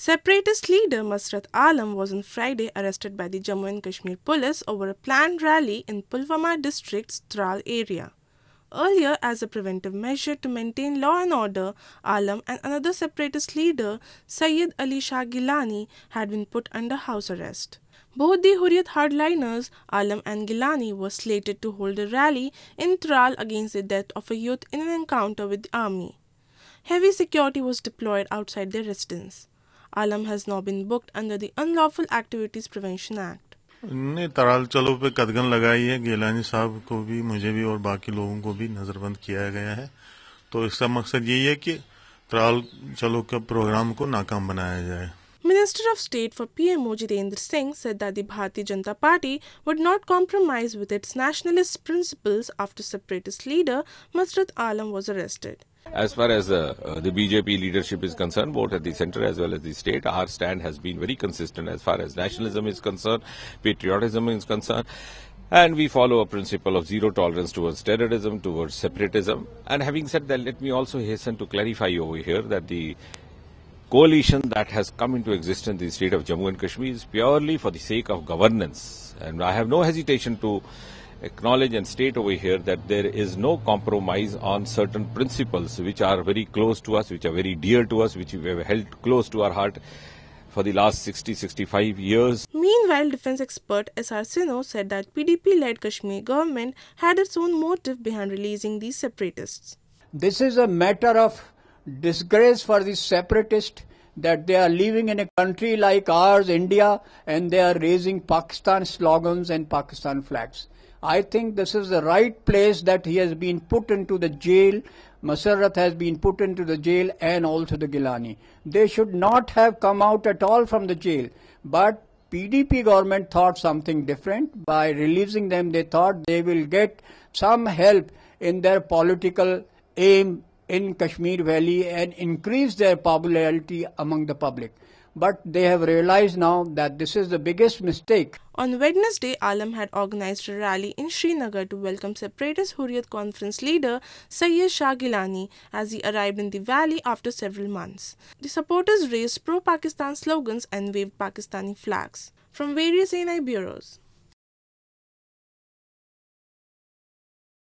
Separatist leader Masrat Alam was on Friday arrested by the Jammu and Kashmir police over a planned rally in Pulwama district's Thral area. Earlier, as a preventive measure to maintain law and order, Alam and another separatist leader, Sayyid Ali Shah Gilani, had been put under house arrest. Both the Hurriyat hardliners, Alam and Gilani, were slated to hold a rally in Thral against the death of a youth in an encounter with the army. Heavy security was deployed outside their residence. Alam has now been booked under the Unlawful Activities Prevention Act ने तराल चलो पे कदगन लगाई है गेलानी साहब को भी मुझे भी और बाकी लोगों को भी नजरबंद किया गया है तो इसका मकसद यही है कि तराल चलो के प्रोग्राम को नाकाम बनाया जाए minister of state for PMO Jitendra Singh said Bharatiya Janata Party would not compromise with its nationalist principles after separatist leader Masarat Alam was arrested As far as uh, uh the BJP leadership is concerned, both at the centre as well as the state, our stand has been very consistent as far as nationalism is concerned, patriotism is concerned. And we follow a principle of zero tolerance towards terrorism, towards separatism. And having said that, let me also hasten to clarify over here that the coalition that has come into existence in the state of Jammu and Kashmir is purely for the sake of governance. And I have no hesitation to acknowledge and state over here that there is no compromise on certain principles which are very close to us, which are very dear to us, which we have held close to our heart for the last 60-65 years. Meanwhile, defense expert S.R. Sino said that PDP-led Kashmir government had its own motive behind releasing these separatists. This is a matter of disgrace for the separatists that they are living in a country like ours, India, and they are raising Pakistan slogans and Pakistan flags. I think this is the right place that he has been put into the jail. Masarrat has been put into the jail and also the Gilani. They should not have come out at all from the jail. But PDP government thought something different. By releasing them, they thought they will get some help in their political aim in Kashmir Valley and increase their popularity among the public but they have realized now that this is the biggest mistake. On Wednesday, Alam had organized a rally in Srinagar to welcome separatist Hurriyat conference leader Sayyid Shah Gilani as he arrived in the valley after several months. The supporters raised pro-Pakistan slogans and waved Pakistani flags from various ANI bureaus.